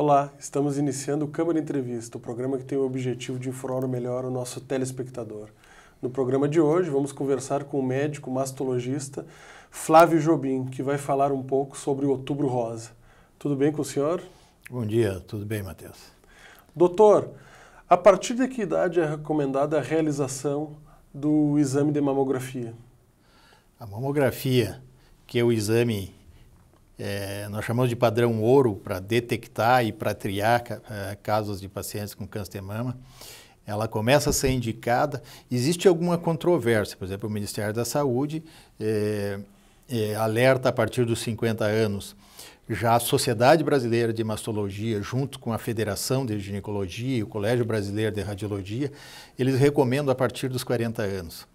Olá, estamos iniciando o Câmara Entrevista, o programa que tem o objetivo de informar melhor o nosso telespectador. No programa de hoje, vamos conversar com o médico mastologista Flávio Jobim, que vai falar um pouco sobre o Outubro Rosa. Tudo bem com o senhor? Bom dia, tudo bem, Matheus. Doutor, a partir de que idade é recomendada a realização do exame de mamografia? A mamografia, que é o exame é, nós chamamos de padrão ouro para detectar e para triar é, casos de pacientes com câncer de mama. Ela começa a ser indicada. Existe alguma controvérsia, por exemplo, o Ministério da Saúde é, é alerta a partir dos 50 anos. Já a Sociedade Brasileira de Mastologia, junto com a Federação de Ginecologia e o Colégio Brasileiro de Radiologia, eles recomendam a partir dos 40 anos.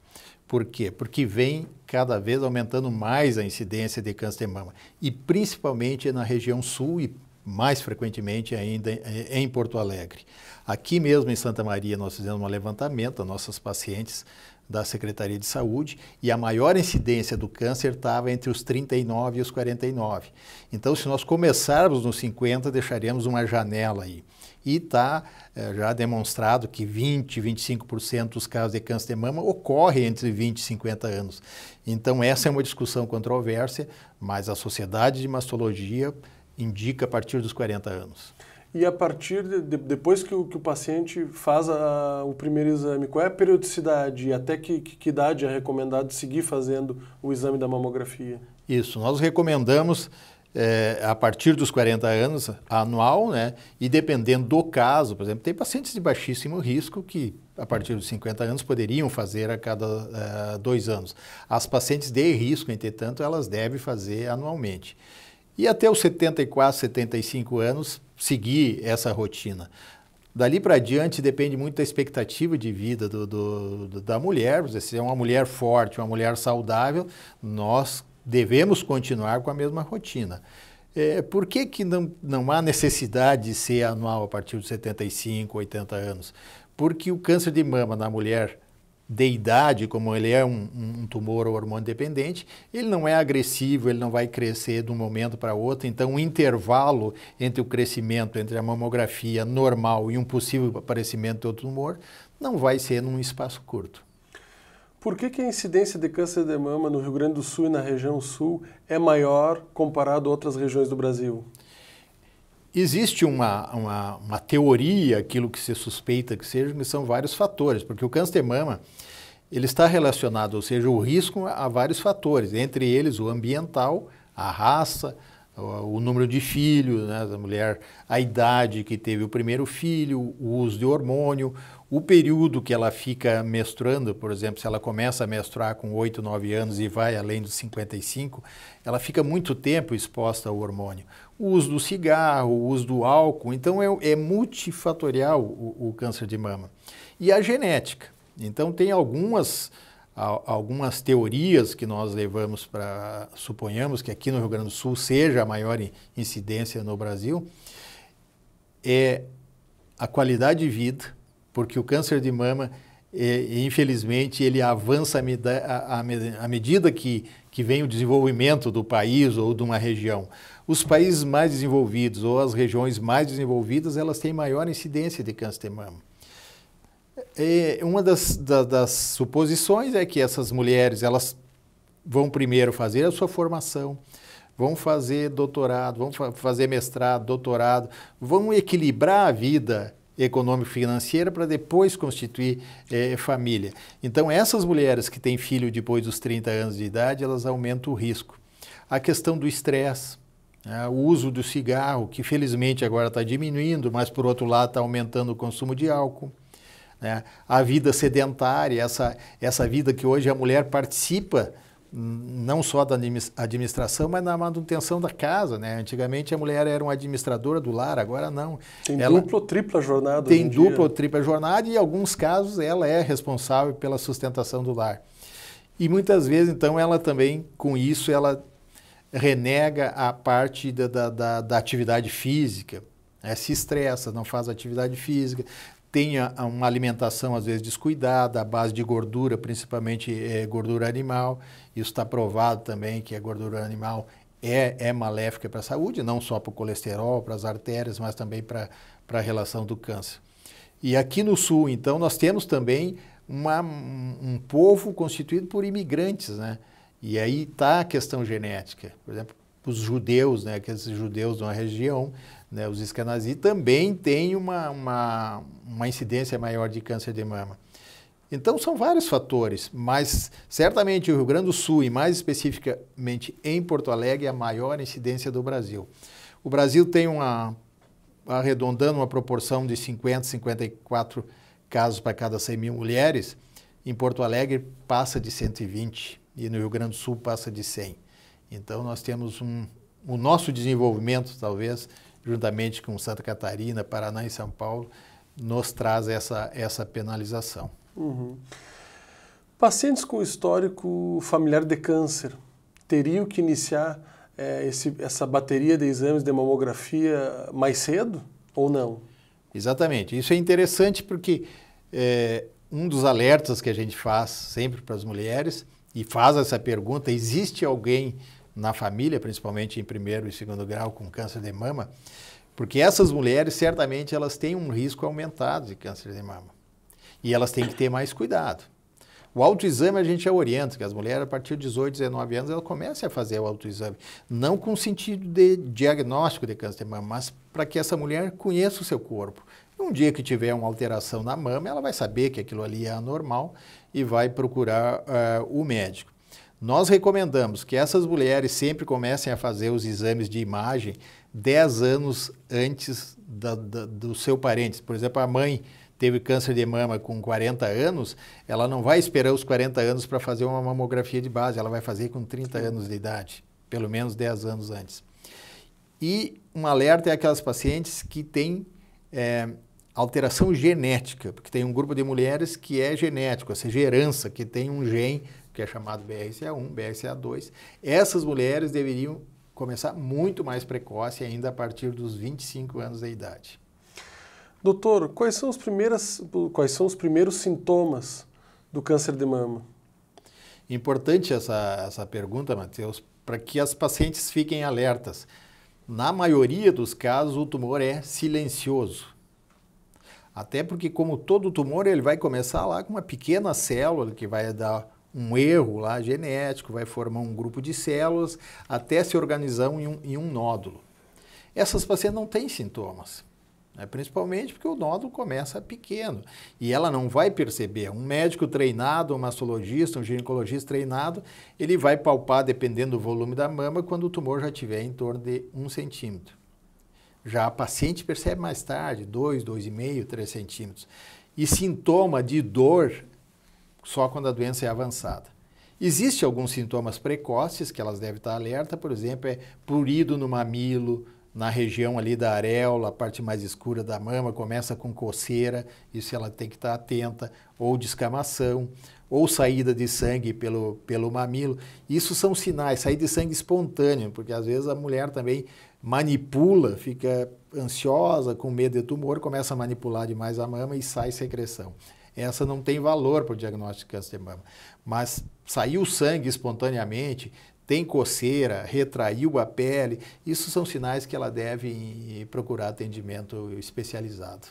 Por quê? Porque vem cada vez aumentando mais a incidência de câncer de mama, e principalmente na região sul e mais frequentemente ainda em eh, Porto Alegre. Aqui mesmo em Santa Maria nós fizemos um levantamento nossas pacientes da Secretaria de Saúde e a maior incidência do câncer estava entre os 39 e os 49. Então, se nós começarmos nos 50, deixaremos uma janela aí. E está é, eh, já demonstrado que 20, 25% dos casos de câncer de mama ocorrem entre 20 e 50 anos. Então, essa é uma discussão controversa, mas a Sociedade de Mastologia indica a partir dos 40 anos e a partir de, de, depois que o, que o paciente faz a, o primeiro exame, qual é a periodicidade e até que, que, que, idade é recomendado seguir fazendo o exame da mamografia? Isso, nós recomendamos é, a partir dos 40 anos anual, né? E dependendo do caso, por exemplo, tem pacientes de baixíssimo risco que a partir dos 50 anos poderiam fazer a cada uh, dois anos. As pacientes de risco, entretanto, elas devem fazer anualmente. E até os 74, 75 anos, seguir essa rotina. Dali para diante depende muito da expectativa de vida do, do, do, da mulher. Se é uma mulher forte, uma mulher saudável, nós devemos continuar com a mesma rotina. É, por que, que não, não há necessidade de ser anual a partir de 75, 80 anos? Porque o câncer de mama na mulher deidade, como ele é um, um tumor hormônio dependente, ele não é agressivo, ele não vai crescer de um momento para outro. Então, o intervalo entre o crescimento, entre a mamografia normal e um possível aparecimento de outro tumor, não vai ser num espaço curto. Por que, que a incidência de câncer de mama no Rio Grande do Sul e na região sul é maior comparado a outras regiões do Brasil? Existe uma, uma, uma, teoria, aquilo que se suspeita que seja, que são vários fatores, porque o câncer de mama ele está relacionado, ou seja, o risco a vários fatores, entre eles o ambiental, a raça, o, o número de filhos né, da mulher, a idade que teve o primeiro filho, o uso de hormônio, o período que ela fica menstruando, por exemplo, se ela começa a menstruar com 8, 9 anos e vai além dos 55, ela fica muito tempo exposta ao hormônio o uso do cigarro, o uso do álcool. Então é, é multifatorial o, o, câncer de mama. E a genética. Então tem algumas, a, algumas teorias que nós levamos para, suponhamos que aqui no Rio Grande do Sul seja a maior incidência no Brasil, é a qualidade de vida, porque o câncer de mama, é, infelizmente, ele avança à medida que, que vem o desenvolvimento do país ou de uma região. Os países mais desenvolvidos ou as regiões mais desenvolvidas, elas têm maior incidência de câncer de mama. E é, uma das, da, das suposições é que essas mulheres, elas vão primeiro fazer a sua formação, vão fazer doutorado, vão fa fazer mestrado, doutorado, vão equilibrar a vida econômico-financeira para depois constituir é, família. Então, essas mulheres que têm filho depois dos 30 anos de idade, elas aumentam o risco. A questão do estresse, é, o uso do cigarro, que felizmente agora está diminuindo, mas por outro lado está aumentando o consumo de álcool. Né? A vida sedentária, essa, essa vida que hoje a mulher participa não só da administração, mas na manutenção da casa, né? Antigamente a mulher era uma administradora do lar, agora não. Tem ela dupla ou tripla jornada. Tem dupla ou tripla jornada e em alguns casos ela é responsável pela sustentação do lar. E muitas vezes então ela também com isso ela renega a parte da, da, da, da atividade física, né? se estressa, não faz atividade física, tem uma alimentação às vezes descuidada, à base de gordura, principalmente é, gordura animal. Isso está provado também que a gordura animal é, é maléfica para a saúde, não só para o colesterol, para as artérias, mas também para a relação do câncer. E aqui no Sul, então, nós temos também uma, um povo constituído por imigrantes, né? E aí está a questão genética. Por exemplo, os judeus, né, aqueles judeus de uma região, né, os eskenazi, também têm uma, uma, uma incidência maior de câncer de mama. Então, são vários fatores, mas certamente o Rio Grande do Sul, e mais especificamente em Porto Alegre, é a maior incidência do Brasil. O Brasil tem uma, arredondando uma proporção de 50, 54 casos para cada 100 mil mulheres, em Porto Alegre passa de 120 e no Rio Grande do Sul passa de 100. Então nós temos um, o nosso desenvolvimento, talvez, juntamente com Santa Catarina, Paraná e São Paulo, nos traz essa, essa penalização. Uhum. Pacientes com histórico familiar de câncer teriam que iniciar é, esse, essa bateria de exames de mamografia mais cedo ou não? Exatamente. Isso é interessante porque é, um dos alertas que a gente faz sempre para as mulheres e faz essa pergunta: existe alguém na família, principalmente em primeiro e segundo grau, com câncer de mama? Porque essas mulheres, certamente, elas têm um risco aumentado de câncer de mama. E elas têm que ter mais cuidado. O autoexame a gente já orienta, que as mulheres, a partir de 18, 19 anos, elas comecem a fazer o autoexame. Não com sentido de diagnóstico de câncer de mama, mas para que essa mulher conheça o seu corpo. Um dia que tiver uma alteração na mama, ela vai saber que aquilo ali é anormal e vai procurar uh, o médico. Nós recomendamos que essas mulheres sempre comecem a fazer os exames de imagem 10 anos antes da, da, do seu parente. Por exemplo, a mãe teve câncer de mama com 40 anos, ela não vai esperar os 40 anos para fazer uma mamografia de base, ela vai fazer com 30 anos de idade, pelo menos 10 anos antes. E um alerta é aquelas pacientes que têm é, alteração genética, porque tem um grupo de mulheres que é genético, ou seja, herança, que tem um gene que é chamado BRCA1, BRCA2. Essas mulheres deveriam começar muito mais precoce, ainda a partir dos 25 anos de idade. Doutor, quais são, os primeiras, quais são os primeiros sintomas do câncer de mama? Importante essa, essa pergunta, Matheus, para que as pacientes fiquem alertas. Na maioria dos casos, o tumor é silencioso até porque, como todo tumor, ele vai começar lá com uma pequena célula que vai dar um erro lá genético, vai formar um grupo de células até se organizar em um, em um nódulo. Essas pacientes não têm sintomas, né? principalmente porque o nódulo começa pequeno e ela não vai perceber. Um médico treinado, um mastologista, um ginecologista treinado, ele vai palpar, dependendo do volume da mama, quando o tumor já tiver em torno de um centímetro. Já a paciente percebe mais tarde, 2, 2,5, 3 centímetros. E sintoma de dor só quando a doença é avançada. Existem alguns sintomas precoces que elas devem estar alerta, por exemplo, é purido no mamilo, na região ali da areola, a parte mais escura da mama, começa com coceira, isso ela tem que estar atenta, ou descamação, ou saída de sangue pelo, pelo mamilo. Isso são sinais, saída de sangue espontâneo, porque às vezes a mulher também manipula, fica ansiosa, com medo de tumor, começa a manipular demais a mama e sai secreção. Essa não tem valor para o diagnóstico de câncer de mama. Mas saiu sangue espontaneamente, tem coceira, retraiu a pele, isso são sinais que ela deve procurar atendimento especializado.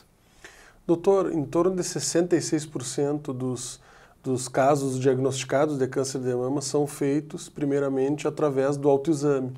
Doutor, em torno de 66% dos, dos casos diagnosticados de câncer de mama são feitos primeiramente através do autoexame.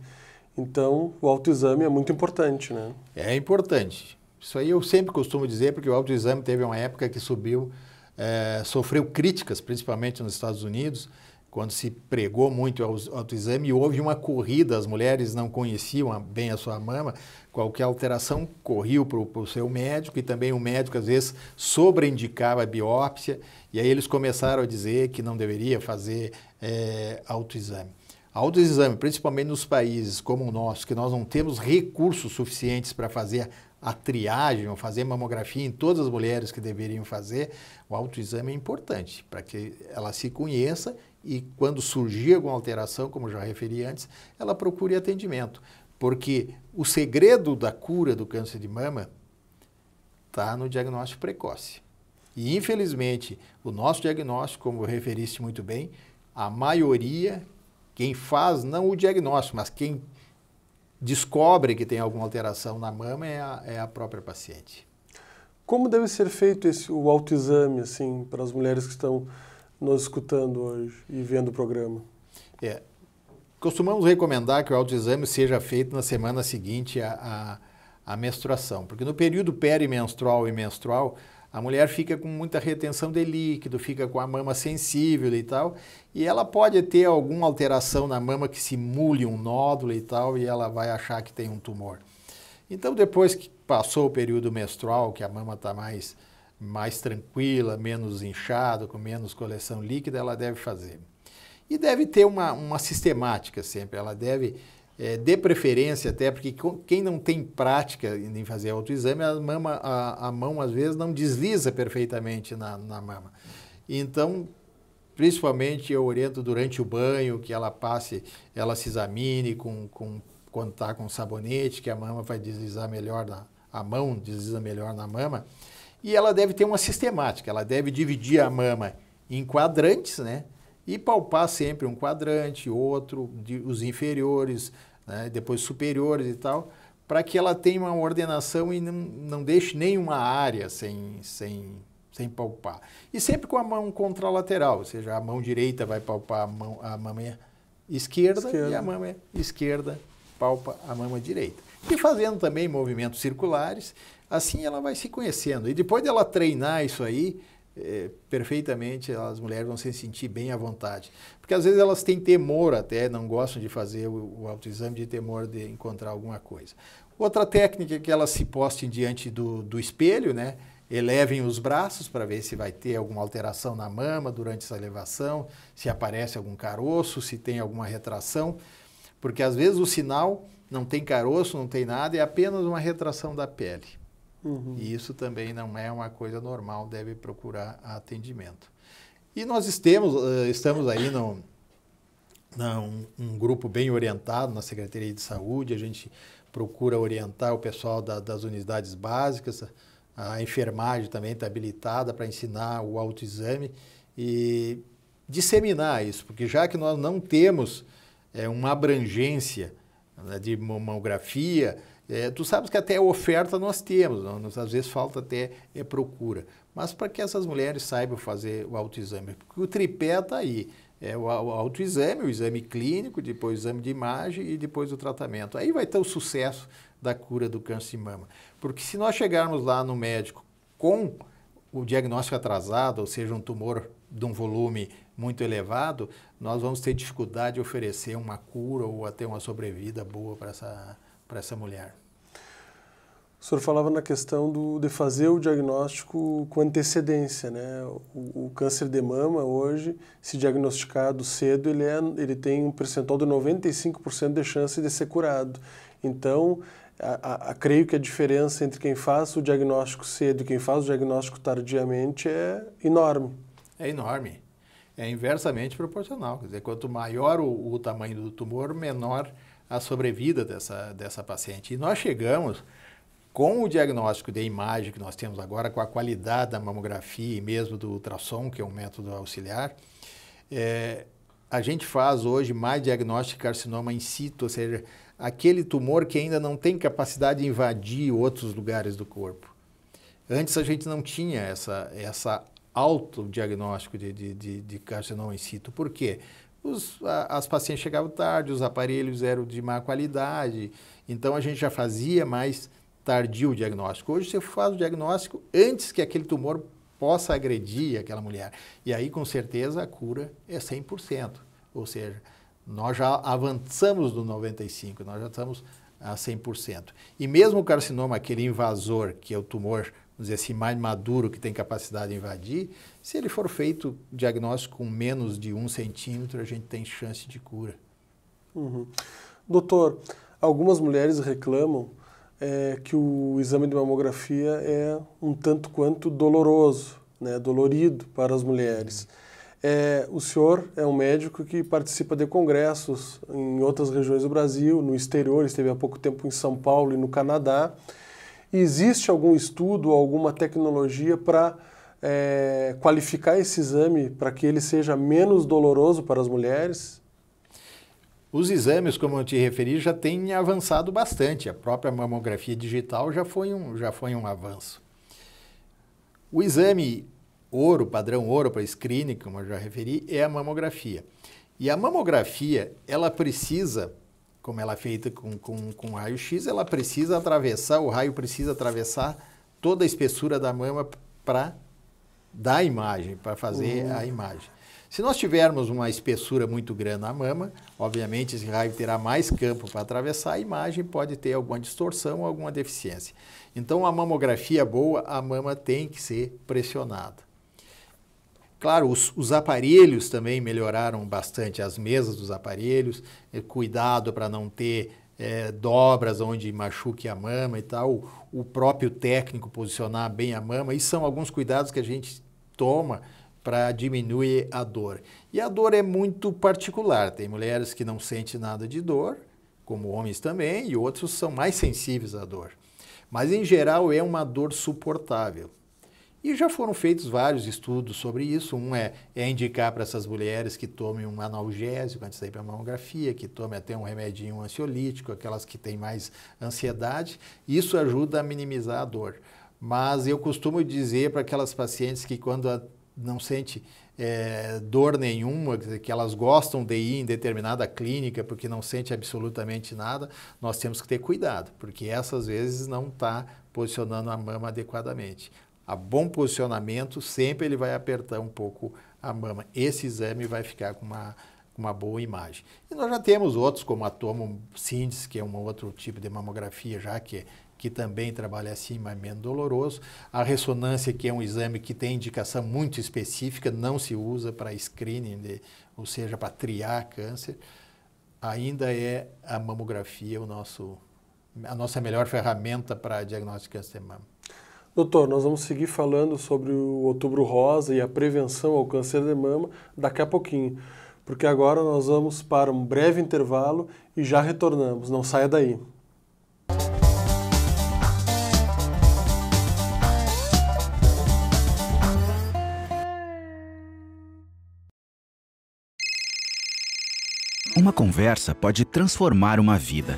Então, o autoexame é muito importante, né? É importante. Isso aí eu sempre costumo dizer, porque o autoexame teve uma época que subiu, é, sofreu críticas, principalmente nos Estados Unidos, quando se pregou muito o autoexame e houve uma corrida, as mulheres não conheciam bem a sua mama, qualquer alteração corriu para o seu médico e também o médico às vezes sobreindicava a biópsia e aí eles começaram a dizer que não deveria fazer é, autoexame autoexame, principalmente nos países como o nosso, que nós não temos recursos suficientes para fazer a triagem ou fazer mamografia em todas as mulheres que deveriam fazer, o autoexame é importante para que ela se conheça e quando surgir alguma alteração, como já referi antes, ela procure atendimento. Porque o segredo da cura do câncer de mama está no diagnóstico precoce. E infelizmente, o nosso diagnóstico, como referiste muito bem, a maioria quem faz não o diagnóstico, mas quem descobre que tem alguma alteração na mama é a, é a própria paciente. Como deve ser feito esse, o autoexame, assim, para as mulheres que estão nos escutando hoje e vendo o programa? É, costumamos recomendar que o autoexame seja feito na semana seguinte à, à, à menstruação, porque no período perimenstrual e menstrual, a mulher fica com muita retenção de líquido, fica com a mama sensível e tal, e ela pode ter alguma alteração na mama que simule um nódulo e tal, e ela vai achar que tem um tumor. Então, depois que passou o período menstrual, que a mama está mais, mais tranquila, menos inchada, com menos coleção líquida, ela deve fazer. E deve ter uma, uma sistemática sempre, ela deve é, dê preferência até, porque quem não tem prática em fazer autoexame, a, mama, a, a mão às vezes não desliza perfeitamente na, na mama. Então, principalmente eu oriento durante o banho que ela passe, ela se examine com, com, quando está com sabonete, que a mama vai deslizar melhor, na, a mão desliza melhor na mama. E ela deve ter uma sistemática, ela deve dividir a mama em quadrantes, né? E palpar sempre um quadrante, outro, de, os inferiores, né, depois superiores e tal, para que ela tenha uma ordenação e não, não deixe nenhuma área sem, sem, sem palpar. E sempre com a mão contralateral, ou seja, a mão direita vai palpar a, mão, a mama esquerda, esquerda e a mama esquerda palpa a mama direita. E fazendo também movimentos circulares, assim ela vai se conhecendo. E depois dela treinar isso aí, é, perfeitamente as mulheres vão se sentir bem à vontade. Porque às vezes elas têm temor até, não gostam de fazer o, o autoexame, de temor de encontrar alguma coisa. Outra técnica é que elas se postem diante do, do espelho, né? elevem os braços para ver se vai ter alguma alteração na mama durante essa elevação, se aparece algum caroço, se tem alguma retração, porque às vezes o sinal não tem caroço, não tem nada, é apenas uma retração da pele. Uhum. E isso também não é uma coisa normal, deve procurar atendimento. E nós estemos, eh, estamos aí no, um, um, grupo bem orientado na Secretaria de Saúde, a gente procura orientar o pessoal da, das unidades básicas, a enfermagem também está habilitada para ensinar o autoexame e disseminar isso, porque já que nós não temos é, uma abrangência né, de mamografia, é, tu sabes que até oferta nós temos, nós, às vezes falta até é, procura. Mas para que essas mulheres saibam fazer o autoexame, porque o tripé está aí. É o, o autoexame, o exame clínico, depois o exame de imagem e depois o tratamento. Aí vai ter o sucesso da cura do câncer de mama. Porque se nós chegarmos lá no médico com o diagnóstico atrasado, ou seja, um tumor de um volume muito elevado, nós vamos ter dificuldade de oferecer uma cura ou até uma sobrevida boa para essa para essa mulher? O senhor falava na questão do, de fazer o diagnóstico com antecedência, né? O, o, câncer de mama hoje, se diagnosticado cedo, ele, é, ele tem um percentual de 95% de chance de ser curado. Então, a, a, a, creio que a diferença entre quem faz o diagnóstico cedo e quem faz o diagnóstico tardiamente é enorme. É enorme. É inversamente proporcional. Quer dizer, quanto maior o, o tamanho do tumor, menor a sobrevida dessa, dessa paciente. E nós chegamos com o diagnóstico de imagem que nós temos agora, com a qualidade da mamografia e mesmo do ultrassom, que é um método auxiliar, é, a gente faz hoje mais diagnóstico de carcinoma in situ, ou seja, aquele tumor que ainda não tem capacidade de invadir outros lugares do corpo. Antes a gente não tinha essa, essa autodiagnóstico de, de, de, de carcinoma in situ. Por quê? os, a, as pacientes chegavam tarde, os aparelhos eram de má qualidade, então a gente já fazia mais tardio o diagnóstico. Hoje você faz o diagnóstico antes que aquele tumor possa agredir aquela mulher. E aí, com certeza, a cura é 100%. Ou seja, nós já avançamos do 95%, nós já estamos a 100%. E mesmo o carcinoma, aquele invasor, que é o tumor vamos dizer assim, mais maduro, que tem capacidade de invadir, se ele for feito diagnóstico com menos de um centímetro, a gente tem chance de cura. Uhum. Doutor, algumas mulheres reclamam é, que o exame de mamografia é um tanto quanto doloroso, né, dolorido para as mulheres. É, o senhor é um médico que participa de congressos em outras regiões do Brasil, no exterior, esteve há pouco tempo em São Paulo e no Canadá. Existe algum estudo, alguma tecnologia para é, eh, qualificar esse exame para que ele seja menos doloroso para as mulheres? Os exames, como eu te referi, já têm avançado bastante. A própria mamografia digital já foi um, já foi um avanço. O exame ouro, padrão ouro para screening, como eu já referi, é a mamografia. E a mamografia, ela precisa como ela é feita com, com, com raio-x, ela precisa atravessar, o raio precisa atravessar toda a espessura da mama para dar a imagem, para fazer uhum. a imagem. Se nós tivermos uma espessura muito grande na mama, obviamente esse raio terá mais campo para atravessar, a imagem pode ter alguma distorção alguma deficiência. Então, a mamografia boa, a mama tem que ser pressionada. Claro, os, os aparelhos também melhoraram bastante, as mesas dos aparelhos, eh, cuidado para não ter é, dobras onde machuque a mama e tal, o, o, próprio técnico posicionar bem a mama, e são alguns cuidados que a gente toma para diminuir a dor. E a dor é muito particular, tem mulheres que não sentem nada de dor, como homens também, e outros são mais sensíveis à dor. Mas em geral é uma dor suportável. E já foram feitos vários estudos sobre isso. Um é, é indicar para essas mulheres que tomem um analgésico antes da ir para a mamografia, que tomem até um remedinho ansiolítico, aquelas que têm mais ansiedade. Isso ajuda a minimizar a dor. Mas eu costumo dizer para aquelas pacientes que quando a, não sente é, dor nenhuma, que elas gostam de ir em determinada clínica porque não sente absolutamente nada, nós temos que ter cuidado, porque essas vezes não está posicionando a mama adequadamente a bom posicionamento, sempre ele vai apertar um pouco a mama. Esse exame vai ficar com uma, uma boa imagem. E nós já temos outros, como a tomosíntese, que é um outro tipo de mamografia já, que, que também trabalha assim, mas menos doloroso. A ressonância, que é um exame que tem indicação muito específica, não se usa para screening, de, ou seja, para triar câncer. Ainda é a mamografia o nosso, a nossa melhor ferramenta para diagnóstico de câncer de mama. Doutor, nós vamos seguir falando sobre o outubro rosa e a prevenção ao câncer de mama daqui a pouquinho, porque agora nós vamos para um breve intervalo e já retornamos. Não saia daí. Uma conversa pode transformar uma vida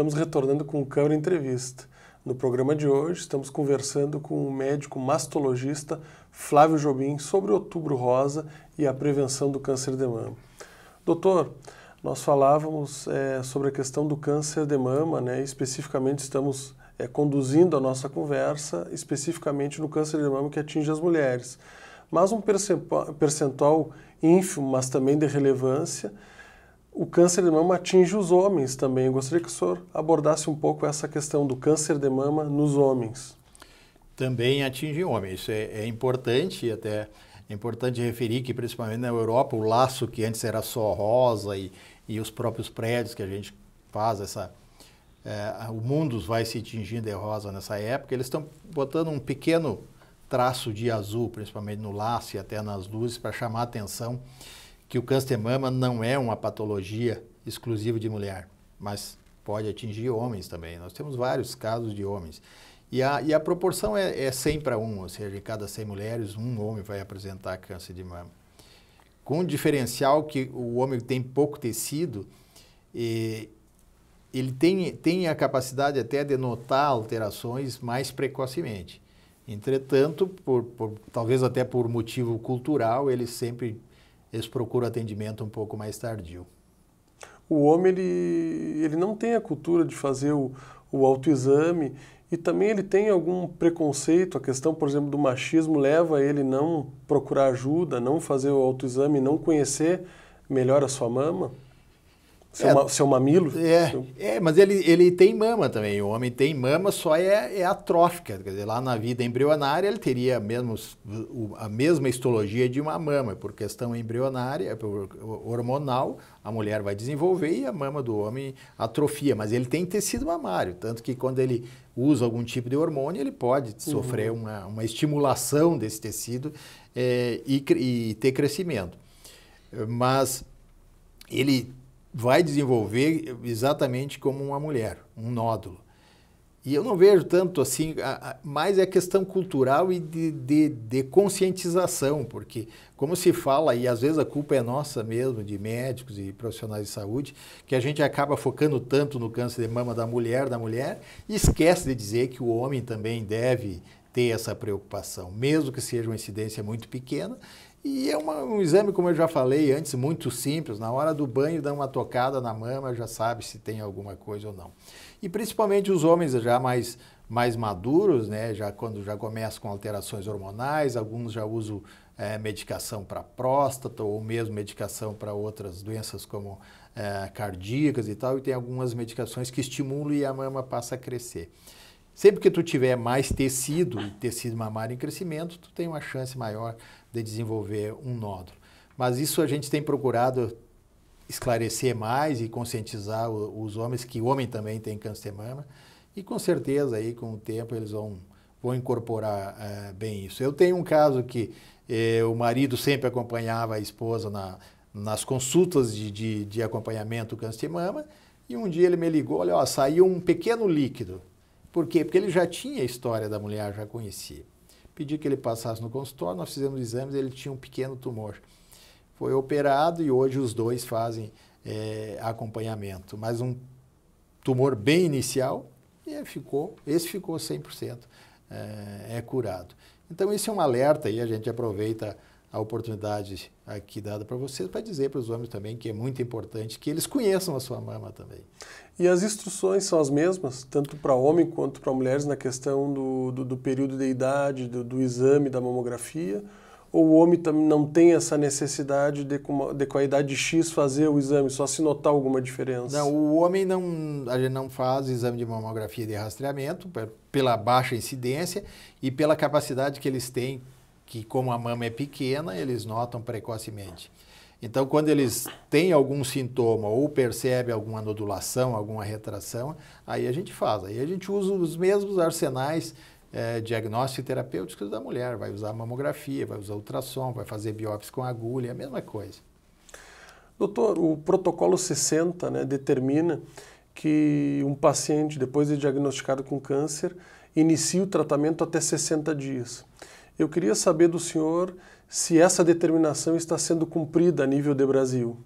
Estamos retornando com o Câmara Entrevista. No programa de hoje, estamos conversando com o médico mastologista Flávio Jobim sobre o outubro rosa e a prevenção do câncer de mama. Doutor, nós falávamos é, sobre a questão do câncer de mama, né? especificamente estamos é, conduzindo a nossa conversa especificamente no câncer de mama que atinge as mulheres. Mas um percentual, percentual ínfimo, mas também de relevância, o câncer de mama atinge os homens também. Eu gostaria que o senhor abordasse um pouco essa questão do câncer de mama nos homens. Também atinge homens. Isso é, é importante, até é importante referir que, principalmente na Europa, o laço que antes era só rosa e, e os próprios prédios que a gente faz, essa, é, o mundo vai se tingindo de rosa nessa época, eles estão botando um pequeno traço de azul, principalmente no laço e até nas luzes, para chamar a atenção que o câncer de mama não é uma patologia exclusiva de mulher, mas pode atingir homens também. Nós temos vários casos de homens. E a, e a proporção é, é 100 para 1, ou seja, de cada 100 mulheres, um homem vai apresentar câncer de mama. Com o diferencial que o homem tem pouco tecido, e, ele tem, tem a capacidade até de notar alterações mais precocemente. Entretanto, por, por, talvez até por motivo cultural, ele sempre eles procuram atendimento um pouco mais tardio. O homem, ele, ele não tem a cultura de fazer o, o autoexame e também ele tem algum preconceito, a questão, por exemplo, do machismo leva a ele não procurar ajuda, não fazer o autoexame, não conhecer melhor a sua mama? Seu, é, ma, seu mamilo? É, seu... é mas ele, ele tem mama também. O homem tem mama, só é, é atrófica. Quer dizer, lá na vida embrionária ele teria mesmo, a mesma histologia de uma mama. Por questão embrionária, hormonal, a mulher vai desenvolver e a mama do homem atrofia. Mas ele tem tecido mamário, tanto que quando ele usa algum tipo de hormônio, ele pode uhum. sofrer uma, uma estimulação desse tecido é, e, e ter crescimento. Mas ele vai desenvolver exatamente como uma mulher, um nódulo. E eu não vejo tanto assim, mais é questão cultural e de, de, de, conscientização, porque como se fala, e às vezes a culpa é nossa mesmo, de médicos e profissionais de saúde, que a gente acaba focando tanto no câncer de mama da mulher, da mulher, e esquece de dizer que o homem também deve ter essa preocupação, mesmo que seja uma incidência muito pequena, e é uma, um exame, como eu já falei antes, muito simples. Na hora do banho, dá uma tocada na mama, já sabe se tem alguma coisa ou não. E principalmente os homens já mais, mais maduros, né? já, quando já começam com alterações hormonais, alguns já usam é, medicação para próstata ou mesmo medicação para outras doenças como é, cardíacas e tal, e tem algumas medicações que estimulam e a mama passa a crescer. Sempre que tu tiver mais tecido, tecido mamário em crescimento, tu tem uma chance maior de desenvolver um nódulo. Mas isso a gente tem procurado esclarecer mais e conscientizar os homens que o homem também tem câncer de mama e com certeza aí com o tempo eles vão vão incorporar é, bem isso. Eu tenho um caso que é, o marido sempre acompanhava a esposa na, nas consultas de, de, de acompanhamento do câncer de mama e um dia ele me ligou, olha, ó, saiu um pequeno líquido. Por quê? Porque ele já tinha a história da mulher, já conhecia. Pedi que ele passasse no consultório, nós fizemos exames, ele tinha um pequeno tumor. Foi operado e hoje os dois fazem é, acompanhamento. Mas um tumor bem inicial, e ficou, esse ficou 100% é, eh, é curado. Então, esse é um alerta e a gente aproveita a oportunidade aqui dada para vocês para dizer para os homens também que é muito importante que eles conheçam a sua mama também. E as instruções são as mesmas, tanto para homem quanto para mulheres, na questão do, do, do período de idade, do, do, exame, da mamografia? Ou o homem também não tem essa necessidade de, de com a idade X fazer o exame, só se notar alguma diferença? Não, o homem não, a gente não faz exame de mamografia de rastreamento pela baixa incidência e pela capacidade que eles têm que como a mama é pequena, eles notam precocemente. Então, quando eles têm algum sintoma ou percebem alguma nodulação, alguma retração, aí a gente faz. Aí a gente usa os mesmos arsenais é, diagnósticos terapêuticos da mulher. Vai usar mamografia, vai usar ultrassom, vai fazer biópsia com agulha, é a mesma coisa. Doutor, o protocolo 60 né, determina que um paciente, depois de diagnosticado com câncer, inicie o tratamento até 60 dias. Eu queria saber do senhor se essa determinação está sendo cumprida a nível de Brasil.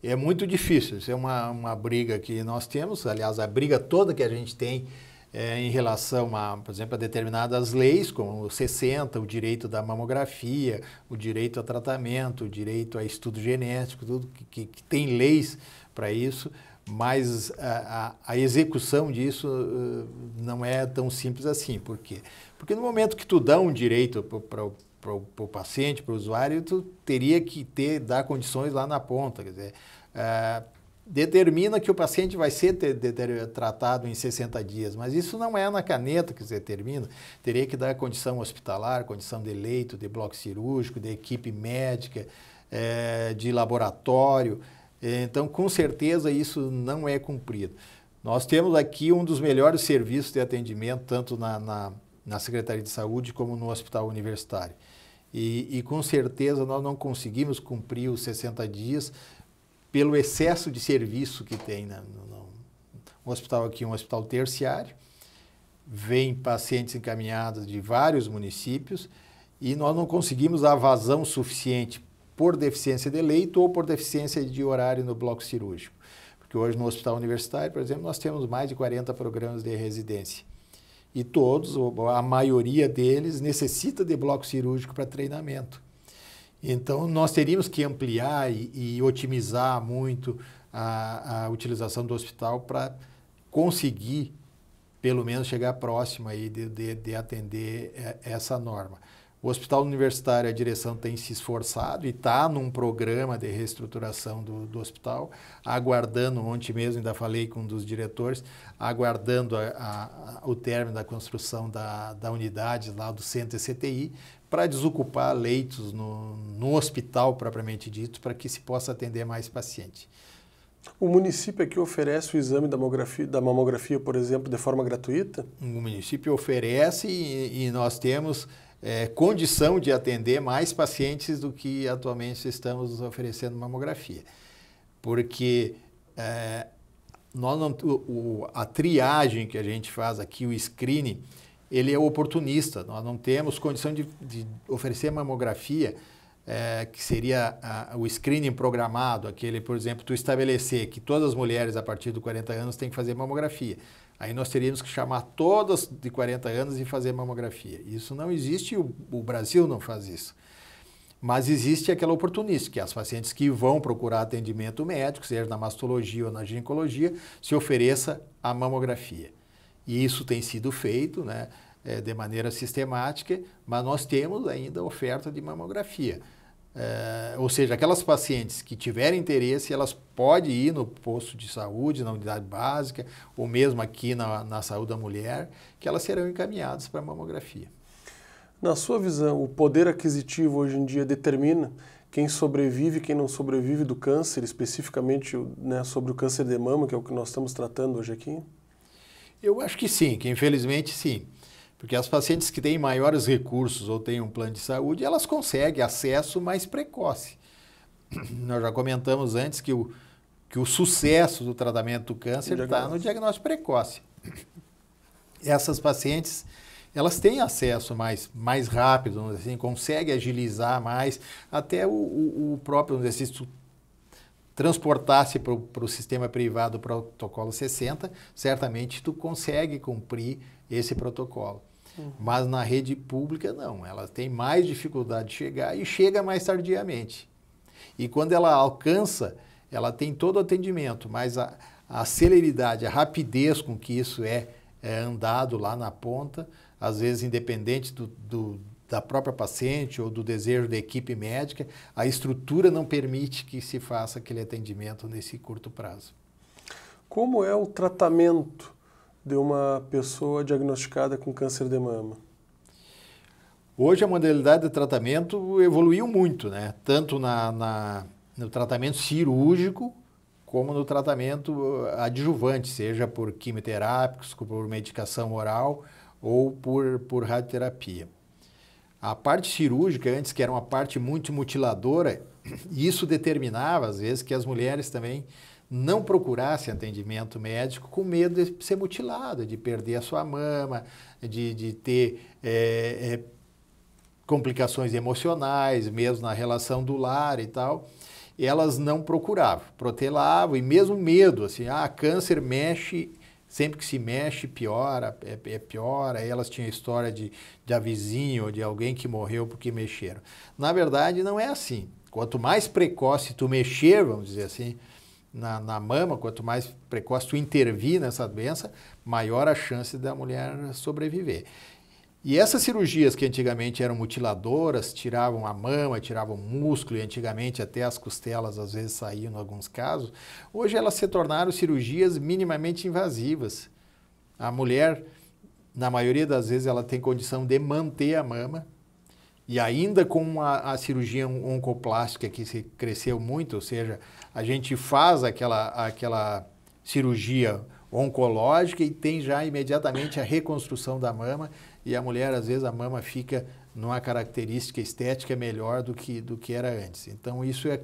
É muito difícil, isso é uma, uma briga que nós temos, aliás, a briga toda que a gente tem é, em relação a, por exemplo, a determinadas leis, como o 60, o direito da mamografia, o direito a tratamento, o direito a estudo genético, tudo que, que, que tem leis para isso, mas a, a, a execução disso uh, não é tão simples assim. Por quê? Porque no momento que tu dá um direito para o paciente, para o usuário, tu teria que ter, dar condições lá na ponta. Quer dizer, uh, determina que o paciente vai ser ter, ter, eh, tratado em 60 dias, mas isso não é na caneta que se determina. Teria que dar condição hospitalar, condição de leito, de bloco cirúrgico, de equipe médica, é, de laboratório. Então, com certeza, isso não é cumprido. Nós temos aqui um dos melhores serviços de atendimento, tanto na, na, na Secretaria de Saúde como no Hospital Universitário. E, e, com certeza nós não conseguimos cumprir os 60 dias pelo excesso de serviço que tem. Né? hospital aqui, um hospital terciário, vem pacientes encaminhados de vários municípios e nós não conseguimos a vazão suficiente por deficiência de leito ou por deficiência de horário no bloco cirúrgico. Porque hoje no hospital universitário, por exemplo, nós temos mais de 40 programas de residência. E todos, a maioria deles, necessita de bloco cirúrgico para treinamento. Então, nós teríamos que ampliar e, e otimizar muito a, a, utilização do hospital para conseguir, pelo menos, chegar próximo aí de, de, de atender eh, essa norma. O Hospital Universitário, a direção tem se esforçado e está num programa de reestruturação do, do, hospital, aguardando, ontem mesmo ainda falei com um dos diretores, aguardando a, a, a, o término da construção da, da unidade lá do centro CTI, para desocupar leitos no, no hospital propriamente dito, para que se possa atender mais paciente. O município aqui é oferece o exame da mamografia, da mamografia por exemplo, de forma gratuita? O município oferece e, e nós temos é, condição de atender mais pacientes do que atualmente estamos oferecendo mamografia. Porque é, nós não, o, a triagem que a gente faz aqui, o screening, ele é oportunista. Nós não temos condição de, de oferecer mamografia, é, que seria a, o screening programado, aquele, por exemplo, tu estabelecer que todas as mulheres a partir de 40 anos têm que fazer mamografia. Aí nós teríamos que chamar todas de 40 anos e fazer mamografia. Isso não existe, o, o Brasil não faz isso. Mas existe aquela oportunista, que é as pacientes que vão procurar atendimento médico, seja na mastologia ou na ginecologia, se ofereça a mamografia. E isso tem sido feito né, eh, de maneira sistemática, mas nós temos ainda oferta de mamografia. Eh, ou seja, aquelas pacientes que tiverem interesse, elas podem ir no posto de saúde, na unidade básica, ou mesmo aqui na, na saúde da mulher, que elas serão encaminhadas para a mamografia. Na sua visão, o poder aquisitivo hoje em dia determina quem sobrevive e quem não sobrevive do câncer, especificamente né, sobre o câncer de mama, que é o que nós estamos tratando hoje aqui? Eu acho que sim, que infelizmente sim. Porque as pacientes que têm maiores recursos ou têm um plano de saúde, elas conseguem acesso mais precoce. Nós já comentamos antes que o, que o sucesso do tratamento do câncer está no diagnóstico precoce. Essas pacientes, elas têm acesso mais, mais rápido, assim, conseguem agilizar mais, até o, o, o próprio exercício assim, transportasse para o sistema privado o protocolo 60, certamente tu consegue cumprir esse protocolo. Mas na rede pública, não. Ela tem mais dificuldade de chegar e chega mais tardiamente. E quando ela alcança, ela tem todo o atendimento, mas a, a celeridade, a rapidez com que isso é, é andado lá na ponta, às vezes independente do, do, da própria paciente ou do desejo da equipe médica, a estrutura não permite que se faça aquele atendimento nesse curto prazo. Como é o tratamento de uma pessoa diagnosticada com câncer de mama? Hoje a modalidade de tratamento evoluiu muito, né? Tanto na, na no tratamento cirúrgico como no tratamento eh, adjuvante, seja por quimioterápicos, por medicação oral ou por, por radioterapia. A parte cirúrgica, antes que era uma parte muito mutiladora, isso determinava, às vezes, que as mulheres também não procurasse atendimento médico com medo de ser mutilado, de perder a sua mama, de, de ter é, é, complicações emocionais, mesmo na relação do lar e tal. elas não procuravam, protelavam, e mesmo medo, assim, ah, câncer mexe, sempre que se mexe, piora, é, é piora. elas tinham história de, de ou de alguém que morreu porque mexeram. Na verdade, não é assim. Quanto mais precoce tu mexer, vamos dizer assim, na, na mama, quanto mais precoce tu intervir nessa doença, maior a chance da mulher sobreviver. E essas cirurgias que antigamente eram mutiladoras, tiravam a mama, tiravam o músculo, e antigamente até as costelas às vezes saíam em alguns casos, hoje elas se tornaram cirurgias minimamente invasivas. A mulher, na maioria das vezes, ela tem condição de manter a mama, e ainda com a, a cirurgia oncoplástica que se cresceu muito, ou seja, a gente faz aquela, aquela cirurgia oncológica e tem já imediatamente a reconstrução da mama e a mulher às vezes a mama fica numa característica estética melhor do que do que era antes. Então isso é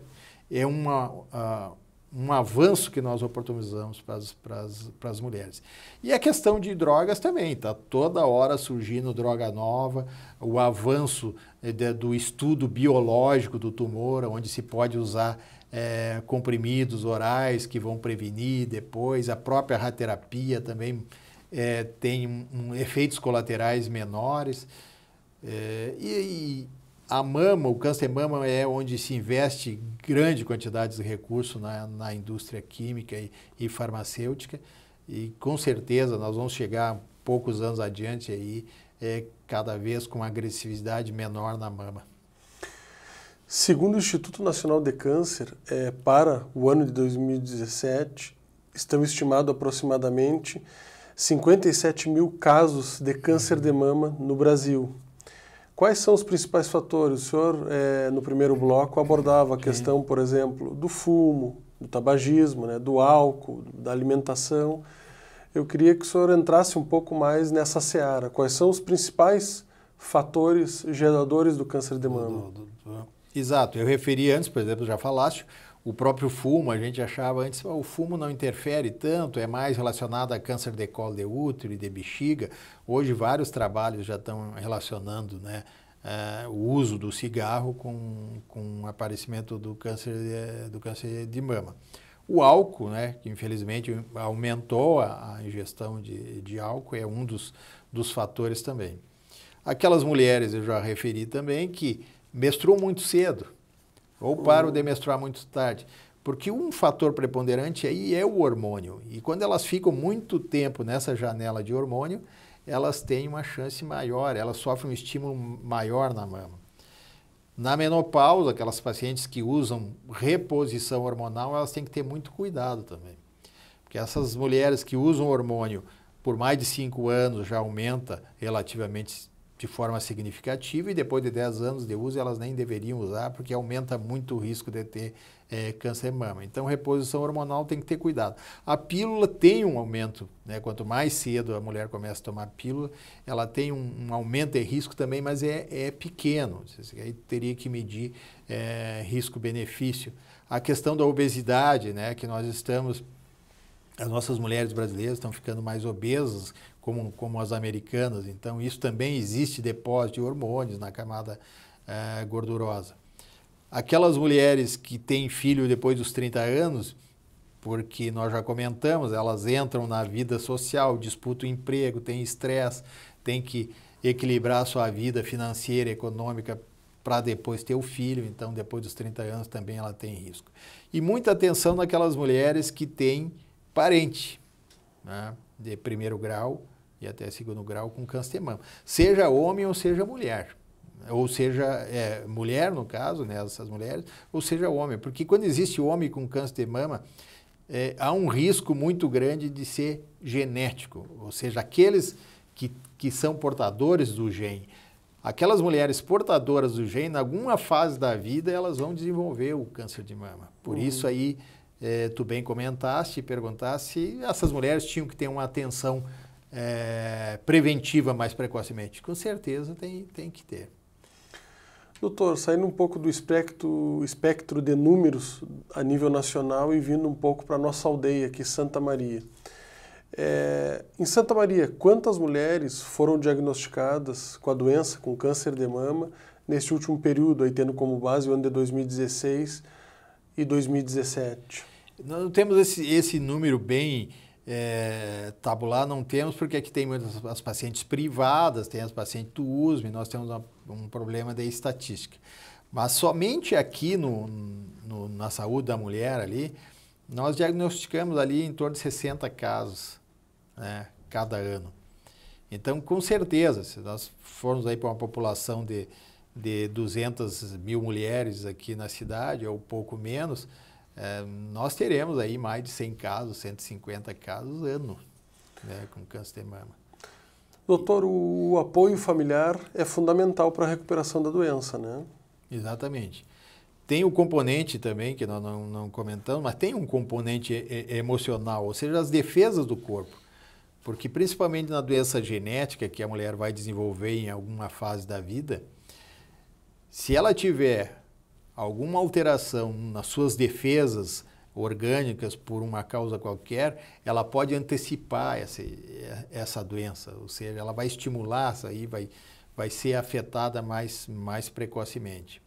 é uma uh, um avanço que nós oportunizamos para as mulheres. E a questão de drogas também, está toda hora surgindo droga nova, o avanço eh, de, do estudo biológico do tumor, onde se pode usar é, comprimidos orais que vão prevenir depois, a própria radioterapia também é, tem um, efeitos colaterais menores. É, e, e, a mama, o câncer mama é onde se investe grande quantidade de recursos na, na indústria química e, e, farmacêutica e com certeza nós vamos chegar poucos anos adiante aí é, cada vez com agressividade menor na mama. Segundo o Instituto Nacional de Câncer, é, para o ano de 2017, estão estimados aproximadamente 57 mil casos de câncer de mama no Brasil. Quais são os principais fatores? O senhor, é, no primeiro bloco, abordava a questão, por exemplo, do fumo, do tabagismo, né, do álcool, da alimentação. Eu queria que o senhor entrasse um pouco mais nessa seara. Quais são os principais fatores geradores do câncer de mama? Exato, eu referi antes, por exemplo, já falaste, o próprio fumo, a gente achava antes, o fumo não interfere tanto, é mais relacionado a câncer de colo de útero e de bexiga. Hoje vários trabalhos já estão relacionando né, uh, o uso do cigarro com, com o aparecimento do câncer de, do câncer de mama. O álcool, né, que infelizmente aumentou a, a ingestão de, de álcool, é um dos, dos fatores também. Aquelas mulheres, eu já referi também, que mestrou muito cedo ou param de uhum. muito tarde. Porque um fator preponderante aí é o hormônio. E quando elas ficam muito tempo nessa janela de hormônio, elas têm uma chance maior, elas sofrem um estímulo maior na mama. Na menopausa, aquelas pacientes que usam reposição hormonal, elas têm que ter muito cuidado também. Porque essas mulheres que usam hormônio por mais de cinco anos já aumenta relativamente de forma significativa e depois de 10 anos de uso elas nem deveriam usar porque aumenta muito o risco de ter é, câncer de mama. Então, reposição hormonal tem que ter cuidado. A pílula tem um aumento, né? quanto mais cedo a mulher começa a tomar pílula, ela tem um, um aumento de risco também, mas é, é pequeno. Aí teria que medir é, risco-benefício. A questão da obesidade, né? que nós estamos as nossas mulheres brasileiras estão ficando mais obesas como, como as americanas. Então, isso também existe depósito de hormônios na camada eh, gordurosa. Aquelas mulheres que têm filho depois dos 30 anos, porque nós já comentamos, elas entram na vida social, disputam emprego, têm estresse, têm que equilibrar sua vida financeira, econômica, para depois ter o filho. Então, depois dos 30 anos também ela tem risco. E muita atenção naquelas mulheres que têm parente né, de primeiro grau e até segundo grau com câncer de mama, seja homem ou seja mulher ou seja é, mulher no caso, né, essas mulheres, ou seja homem, porque quando existe homem com câncer de mama, é, há um risco muito grande de ser genético, ou seja, aqueles que, que são portadores do gene, aquelas mulheres portadoras do gene, em alguma fase da vida, elas vão desenvolver o câncer de mama. Por uhum. isso aí, é, tu bem comentaste, perguntaste, se essas mulheres tinham que ter uma atenção é, preventiva mais precocemente? Com certeza tem, tem que ter. Doutor, saindo um pouco do espectro, espectro de números a nível nacional e vindo um pouco para a nossa aldeia aqui, Santa Maria. É, em Santa Maria, quantas mulheres foram diagnosticadas com a doença, com câncer de mama, neste último período, aí tendo como base o ano de 2016 e 2017? Nós não temos esse, esse número bem é, tabular não temos, porque aqui tem muitas as pacientes privadas, tem as pacientes do USM, nós temos uma, um problema de estatística. Mas somente aqui no, no, na saúde da mulher ali, nós diagnosticamos ali em torno de 60 casos né, cada ano. Então, com certeza, se nós formos aí para uma população de, de 200 mil mulheres aqui na cidade, ou pouco menos, é, nós teremos aí mais de 100 casos, 150 casos ano né, com câncer de mama. Doutor, o apoio familiar é fundamental para a recuperação da doença, né? Exatamente. Tem o componente também, que nós não, não comentamos, mas tem um componente emocional, ou seja, as defesas do corpo. Porque principalmente na doença genética que a mulher vai desenvolver em alguma fase da vida, se ela tiver alguma alteração nas suas defesas orgânicas por uma causa qualquer, ela pode antecipar essa, essa doença, ou seja, ela vai estimular essa aí, vai, vai ser afetada mais, mais precocemente.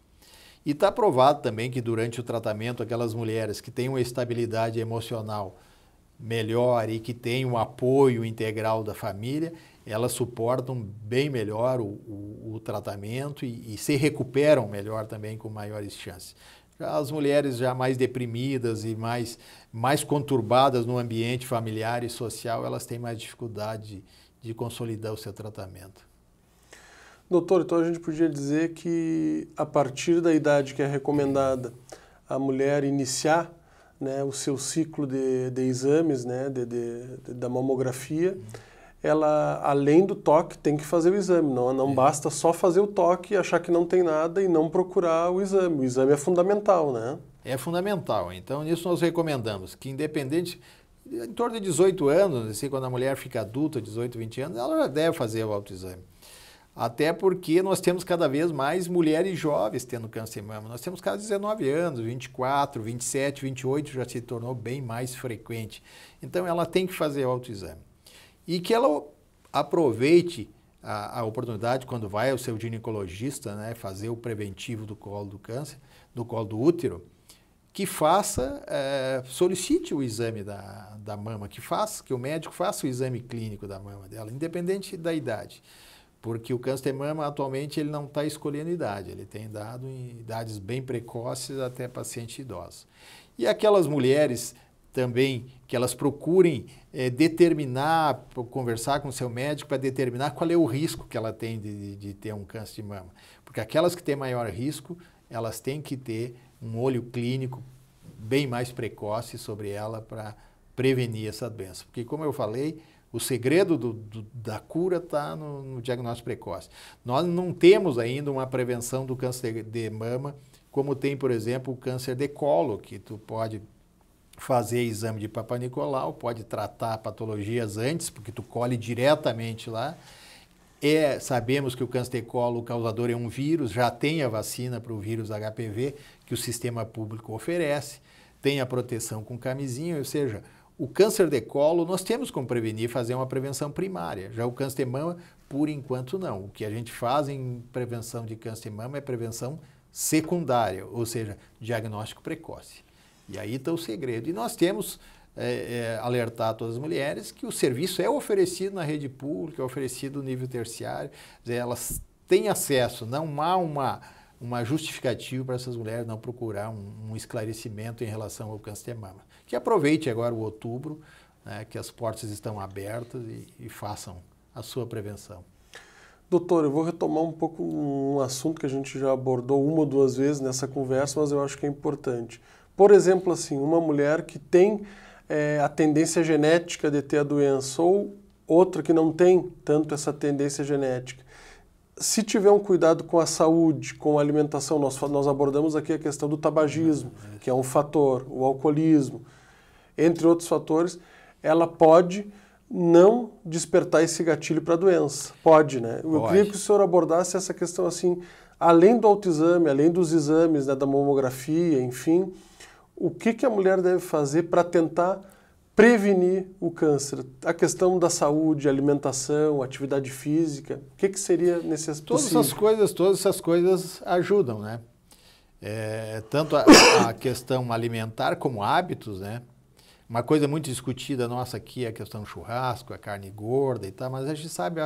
E está provado também que durante o tratamento, aquelas mulheres que têm uma estabilidade emocional melhor e que têm um apoio integral da família, elas suportam bem melhor o, o, o tratamento e, e, se recuperam melhor também com maiores chances. Já as mulheres já mais deprimidas e mais, mais conturbadas no ambiente familiar e social, elas têm mais dificuldade de, de consolidar o seu tratamento. Doutor, então a gente podia dizer que a partir da idade que é recomendada a mulher iniciar né, o seu ciclo de, de exames, né, de, de, da mamografia, uhum ela, além do toque, tem que fazer o exame. Não, não é. basta só fazer o toque, achar que não tem nada e não procurar o exame. O exame é fundamental, né? É fundamental. Então, nisso nós recomendamos que, independente, em torno de 18 anos, assim, quando a mulher fica adulta, 18, 20 anos, ela já deve fazer o autoexame. Até porque nós temos cada vez mais mulheres jovens tendo câncer de mama. Nós temos casos de 19 anos, 24, 27, 28, já se tornou bem mais frequente. Então ela tem que fazer o autoexame e que ela aproveite a, a oportunidade quando vai ao seu ginecologista, né, fazer o preventivo do colo do câncer, do colo do útero, que faça, é, solicite o exame da, da mama, que faça, que o médico faça o exame clínico da mama dela, independente da idade. Porque o câncer de mama, atualmente, ele não está escolhendo idade, ele tem dado em idades bem precoces até paciente idoso. E aquelas mulheres também que elas procurem é, determinar, conversar com o seu médico para determinar qual é o risco que ela tem de, de, ter um câncer de mama. Porque aquelas que têm maior risco, elas têm que ter um olho clínico bem mais precoce sobre ela para prevenir essa doença. Porque, como eu falei, o segredo do, do, da cura está no, no, diagnóstico precoce. Nós não temos ainda uma prevenção do câncer de mama, como tem, por exemplo, o câncer de colo, que tu pode fazer exame de Papa Nicolau, pode tratar patologias antes, porque tu colhe diretamente lá. É, sabemos que o câncer de colo, o causador é um vírus, já tem a vacina para o vírus HPV que o sistema público oferece, tem a proteção com camisinha, ou seja, o câncer de colo nós temos como prevenir, fazer uma prevenção primária. Já o câncer de mama, por enquanto não. O que a gente faz em prevenção de câncer de mama é prevenção secundária, ou seja, diagnóstico precoce. E aí está o segredo. E nós temos é, é, alertar todas as mulheres que o serviço é oferecido na rede pública, é oferecido no nível terciário, elas têm acesso, não há uma, uma justificativa para essas mulheres não procurar um, um esclarecimento em relação ao câncer de mama. Que aproveite agora o outubro, né, que as portas estão abertas e, e façam a sua prevenção. Doutor, eu vou retomar um pouco um assunto que a gente já abordou uma ou duas vezes nessa conversa, mas eu acho que é importante. Por exemplo, assim, uma mulher que tem é, a tendência genética de ter a doença ou outra que não tem tanto essa tendência genética. Se tiver um cuidado com a saúde, com a alimentação, nós, nós abordamos aqui a questão do tabagismo, que é um fator, o alcoolismo, entre outros fatores, ela pode não despertar esse gatilho para a doença. Pode, né? Eu pode. queria que o senhor abordasse essa questão assim, além do autoexame, além dos exames, né, da mamografia, enfim, o que, que a mulher deve fazer para tentar prevenir o câncer? A questão da saúde, alimentação, atividade física, o que, que seria necessário? Todas essas coisas, todas essas coisas ajudam, né? É, tanto a, a questão alimentar como hábitos, né? Uma coisa muito discutida nossa aqui é a questão do churrasco, a carne gorda e tal, mas a gente sabe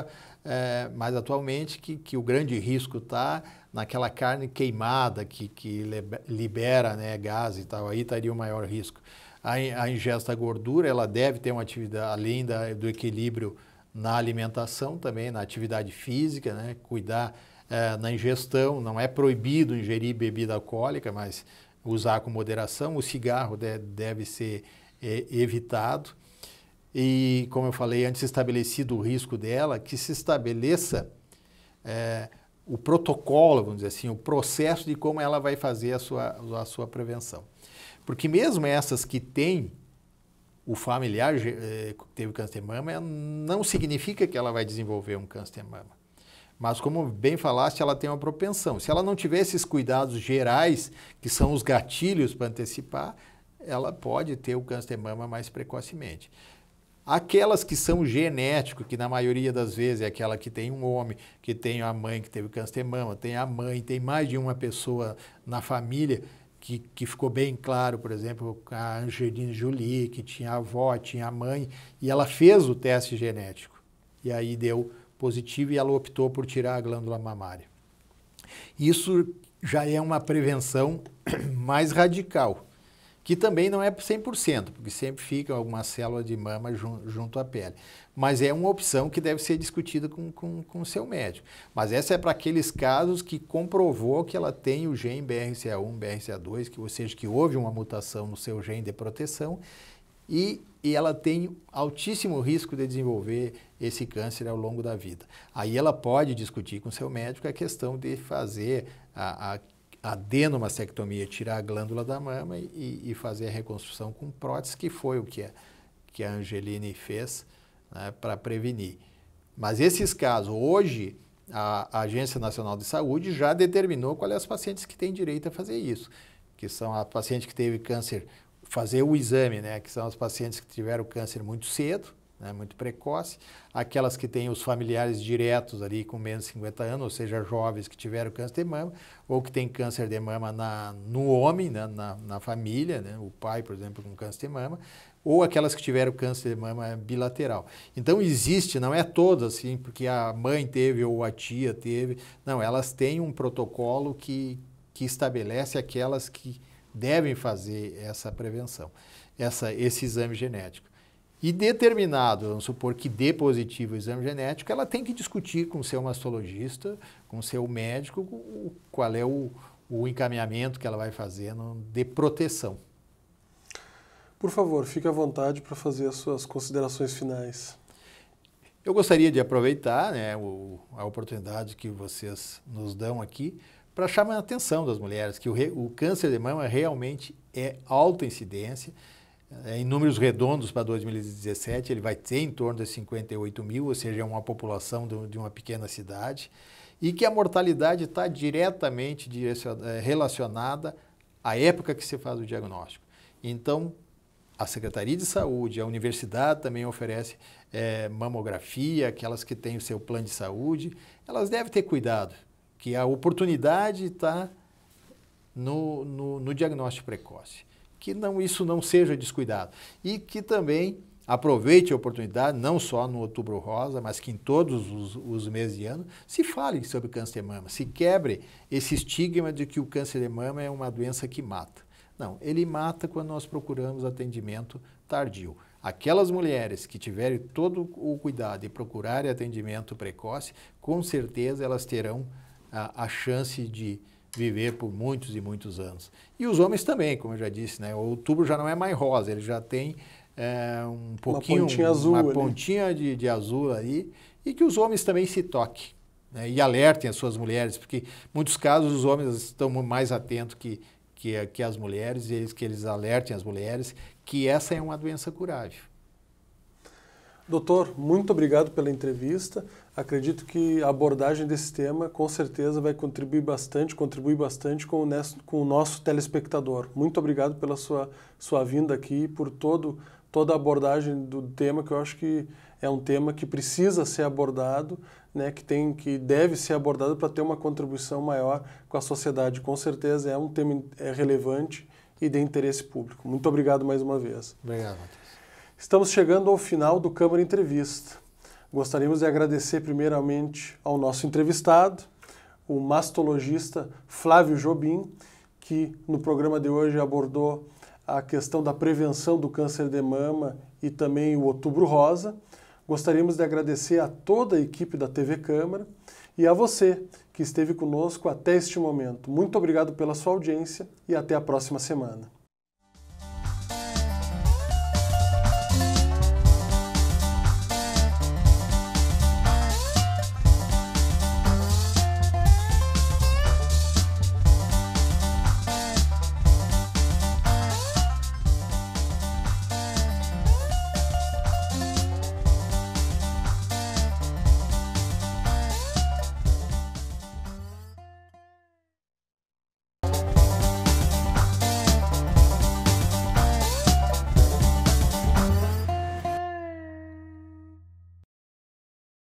é, mais atualmente que, que o grande risco está naquela carne queimada que, que libera né, gás e tal, aí estaria o maior risco. A, a ingesta gordura, ela deve ter uma atividade, além da, do equilíbrio na alimentação também, na atividade física, né, cuidar é, na ingestão, não é proibido ingerir bebida alcoólica, mas usar com moderação, o cigarro de, deve ser é, evitado e, como eu falei, antes estabelecido o risco dela, que se estabeleça é, o protocolo, vamos dizer assim, o processo de como ela vai fazer a sua, a sua prevenção. Porque mesmo essas que têm o familiar é, que teve câncer de mama, não significa que ela vai desenvolver um câncer de mama. Mas, como bem falaste, ela tem uma propensão. Se ela não tiver esses cuidados gerais, que são os gatilhos para antecipar, ela pode ter o câncer de mama mais precocemente. Aquelas que são genético, que na maioria das vezes é aquela que tem um homem, que tem a mãe que teve câncer de mama, tem a mãe, tem mais de uma pessoa na família que, que ficou bem claro, por exemplo, a Angelina Jolie, que tinha avó, tinha mãe, e ela fez o teste genético. E aí deu positivo e ela optou por tirar a glândula mamária. Isso já é uma prevenção mais radical que também não é 100%, porque sempre fica alguma célula de mama jun junto à pele. Mas é uma opção que deve ser discutida com o com, com seu médico. Mas essa é para aqueles casos que comprovou que ela tem o gene BRCA1, BRCA2, que, ou seja, que houve uma mutação no seu gene de proteção e, e ela tem altíssimo risco de desenvolver esse câncer ao longo da vida. Aí ela pode discutir com seu médico a questão de fazer a, a adenomastectomia, tirar a glândula da mama e, e, fazer a reconstrução com prótese, que foi o que a, que a Angeline fez né, para prevenir. Mas esses casos, hoje, a Agência Nacional de Saúde já determinou quais são é as pacientes que têm direito a fazer isso, que são a paciente que teve câncer, fazer o exame, né, que são as pacientes que tiveram câncer muito cedo, né, muito precoce, aquelas que têm os familiares diretos ali com menos de 50 anos, ou seja, jovens que tiveram câncer de mama, ou que têm câncer de mama na, no homem, né, na, na família, né, o pai, por exemplo, com câncer de mama, ou aquelas que tiveram câncer de mama bilateral. Então existe, não é todas assim, porque a mãe teve ou a tia teve, não, elas têm um protocolo que, que estabelece aquelas que devem fazer essa prevenção, essa, esse exame genético. E determinado, vamos supor que dê positivo o exame genético, ela tem que discutir com o seu mastologista, com o seu médico, qual é o, o encaminhamento que ela vai fazer de proteção. Por favor, fique à vontade para fazer as suas considerações finais. Eu gostaria de aproveitar né, o, a oportunidade que vocês nos dão aqui para chamar a atenção das mulheres que o, re, o câncer de mama realmente é alta incidência é, em números redondos para 2017, ele vai ter em torno de 58 mil, ou seja, é uma população de uma pequena cidade, e que a mortalidade está diretamente é, relacionada à época que se faz o diagnóstico. Então, a Secretaria de Saúde, a universidade também oferece é, mamografia, aquelas que têm o seu plano de saúde, elas devem ter cuidado, que a oportunidade está no, no, no diagnóstico precoce que não, isso não seja descuidado. E que também aproveite a oportunidade, não só no outubro rosa, mas que em todos os, os meses de ano, se fale sobre câncer de mama, se quebre esse estigma de que o câncer de mama é uma doença que mata. Não, ele mata quando nós procuramos atendimento tardio. Aquelas mulheres que tiverem todo o cuidado e procurarem atendimento precoce, com certeza elas terão a, a chance de viver por muitos e muitos anos. E os homens também, como eu já disse, né? O outubro já não é mais rosa, ele já tem é, um pouquinho, uma pontinha, azul, uma pontinha de, de, azul aí, e que os homens também se toquem né? e alertem as suas mulheres, porque em muitos casos os homens estão mais atentos que, que, que as mulheres, e eles, que eles alertem as mulheres que essa é uma doença curável. Doutor, muito obrigado pela entrevista acredito que a abordagem desse tema com certeza vai contribuir bastante, contribuir bastante com o, nosso, com o nosso telespectador. Muito obrigado pela sua, sua vinda aqui, por todo, toda a abordagem do tema, que eu acho que é um tema que precisa ser abordado, né, que, tem, que deve ser abordado para ter uma contribuição maior com a sociedade. Com certeza é um tema é relevante e de interesse público. Muito obrigado mais uma vez. Obrigado, Estamos chegando ao final do Câmara Entrevista. Gostaríamos de agradecer primeiramente ao nosso entrevistado, o mastologista Flávio Jobim, que no programa de hoje abordou a questão da prevenção do câncer de mama e também o Outubro Rosa. Gostaríamos de agradecer a toda a equipe da TV Câmara e a você que esteve conosco até este momento. Muito obrigado pela sua audiência e até a próxima semana.